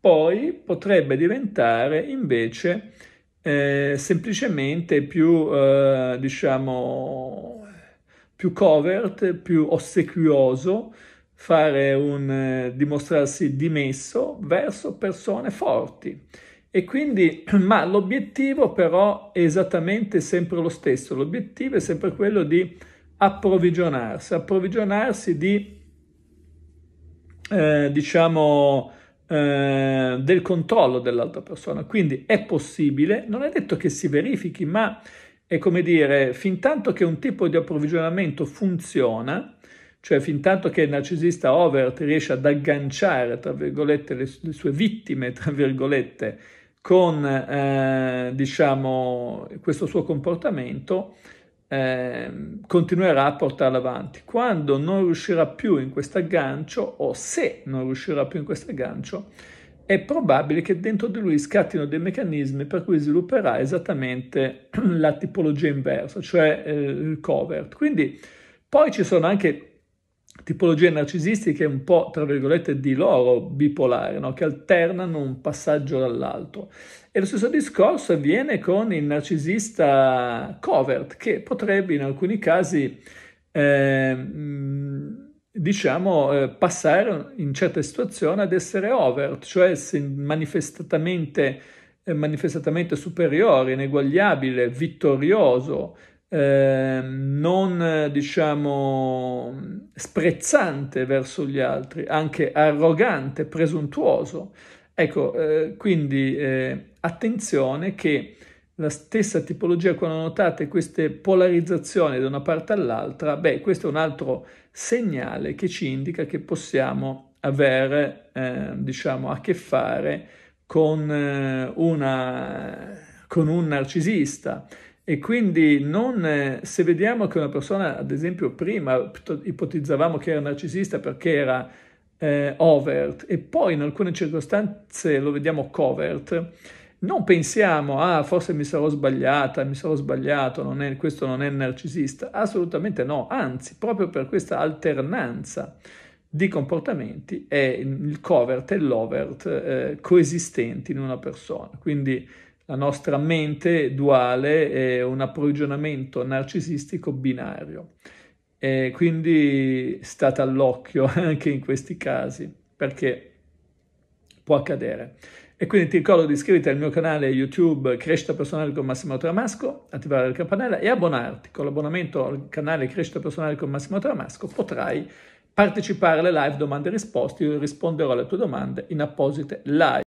poi potrebbe diventare invece eh, semplicemente più, eh, diciamo, più covert, più ossequioso, fare un eh, dimostrarsi dimesso verso persone forti. E quindi, ma l'obiettivo però è esattamente sempre lo stesso, l'obiettivo è sempre quello di approvvigionarsi, approvvigionarsi di, eh, diciamo, eh, del controllo dell'altra persona. Quindi è possibile, non è detto che si verifichi, ma è come dire, fin tanto che un tipo di approvvigionamento funziona, cioè fin tanto che il narcisista overt riesce ad agganciare, tra virgolette, le, le sue vittime, tra virgolette, con, eh, diciamo, questo suo comportamento, eh, continuerà a portarla avanti. Quando non riuscirà più in questo aggancio, o se non riuscirà più in questo aggancio, è probabile che dentro di lui scattino dei meccanismi per cui svilupperà esattamente la tipologia inversa, cioè eh, il covert. Quindi poi ci sono anche tipologie narcisistiche un po', tra virgolette, di loro bipolare, no? che alternano un passaggio dall'altro. E lo stesso discorso avviene con il narcisista covert, che potrebbe in alcuni casi, eh, diciamo, eh, passare in certe situazioni ad essere overt, cioè manifestatamente, eh, manifestatamente superiore, ineguagliabile, vittorioso, Ehm, non diciamo sprezzante verso gli altri, anche arrogante, presuntuoso. Ecco, eh, quindi eh, attenzione che la stessa tipologia, quando notate queste polarizzazioni da una parte all'altra, beh, questo è un altro segnale che ci indica che possiamo avere, eh, diciamo, a che fare con, eh, una, con un narcisista. E quindi non, eh, se vediamo che una persona, ad esempio prima ipotizzavamo che era narcisista perché era eh, overt e poi in alcune circostanze lo vediamo covert, non pensiamo, ah forse mi sarò sbagliata, mi sarò sbagliato, non è, questo non è narcisista, assolutamente no, anzi proprio per questa alternanza di comportamenti è il covert e l'overt eh, coesistenti in una persona. Quindi la nostra mente duale è un approvvigionamento narcisistico binario e quindi state all'occhio anche in questi casi perché può accadere. E quindi ti ricordo di iscriverti al mio canale YouTube Crescita Personale con Massimo Tramasco, attivare la campanella e abbonarti. Con l'abbonamento al canale Crescita Personale con Massimo Tramasco potrai partecipare alle live domande e risposte. Io risponderò alle tue domande in apposite live.